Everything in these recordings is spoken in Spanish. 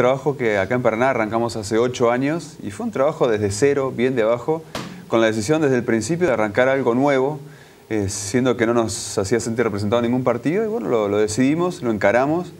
trabajo que acá en Paraná arrancamos hace ocho años y fue un trabajo desde cero, bien de abajo, con la decisión desde el principio de arrancar algo nuevo, eh, siendo que no nos hacía sentir representado ningún partido y bueno, lo, decidimos, lo encaramos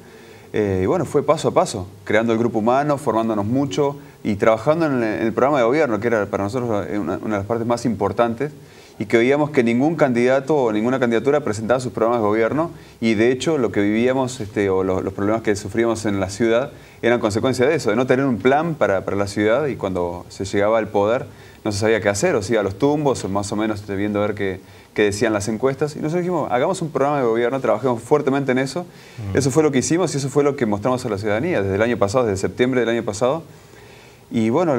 eh, y bueno, fue paso a paso, creando el grupo humano, formándonos mucho y trabajando en el, programa de gobierno, que era para nosotros una de las partes más importantes y que veíamos que ningún candidato o ninguna candidatura presentaba sus programas de gobierno y de hecho lo que vivíamos este, o los, problemas que sufríamos en la ciudad eran consecuencia de eso, de no tener un plan para, la ciudad y cuando se llegaba al poder no se sabía qué hacer, o sea, a los tumbos, o más o menos este, viendo a ver qué, decían las encuestas. Y nosotros dijimos, hagamos un programa de gobierno, trabajemos fuertemente en eso. Mm. Eso fue lo que hicimos y eso fue lo que mostramos a la ciudadanía desde el año pasado, desde septiembre del año pasado. Y bueno,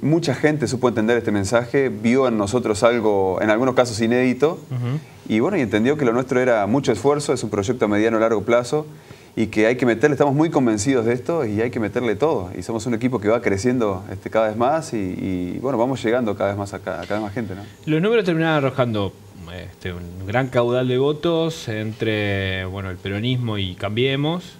mucha gente supo entender este mensaje, vio en nosotros algo, en algunos casos inédito, y bueno, y entendió que lo nuestro era mucho esfuerzo, es un proyecto a mediano largo plazo, y que hay que meterle, estamos muy convencidos de esto y hay que meterle todo. Y somos un equipo que va creciendo este, cada vez más y, bueno, vamos llegando cada vez más a, cada, vez más gente. Los números terminaron arrojando este, un gran caudal de votos entre bueno, el peronismo y Cambiemos,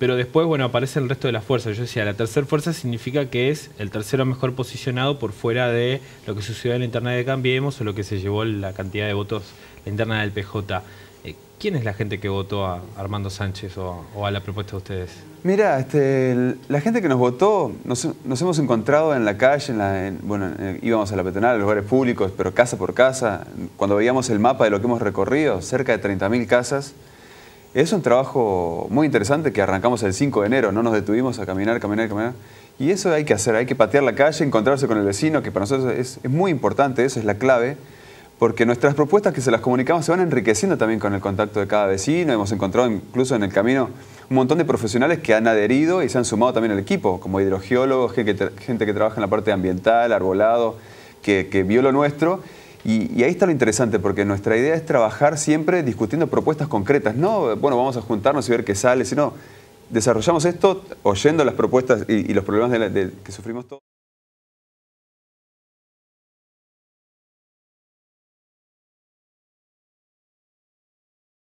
pero después, bueno, aparece el resto de las fuerzas. Yo decía, la tercera fuerza significa que es el tercero mejor posicionado por fuera de lo que sucedió en la interna de Cambiemos o lo que se llevó la cantidad de votos, la interna del PJ. Eh, ¿Quién es la gente que votó a Armando Sánchez o, a la propuesta de ustedes? Mira, este, la gente que nos votó, nos, hemos encontrado en la calle, en bueno, íbamos a la peatonal, a los lugares públicos, pero casa por casa. Cuando veíamos el mapa de lo que hemos recorrido, cerca de 30.000 casas, es un trabajo muy interesante que arrancamos el 5 de enero, no nos detuvimos a caminar, caminar, caminar. Y eso hay que hacer, hay que patear la calle, encontrarse con el vecino, que para nosotros es, muy importante, eso es la clave, porque nuestras propuestas que se las comunicamos se van enriqueciendo también con el contacto de cada vecino. Hemos encontrado incluso en el camino un montón de profesionales que han adherido y se han sumado también al equipo, como hidrogeólogos, gente que, trabaja en la parte ambiental, arbolado, que, que vio lo nuestro y, ahí está lo interesante, porque nuestra idea es trabajar siempre discutiendo propuestas concretas. No, bueno, vamos a juntarnos y ver qué sale, sino desarrollamos esto oyendo las propuestas y, los problemas que sufrimos todos.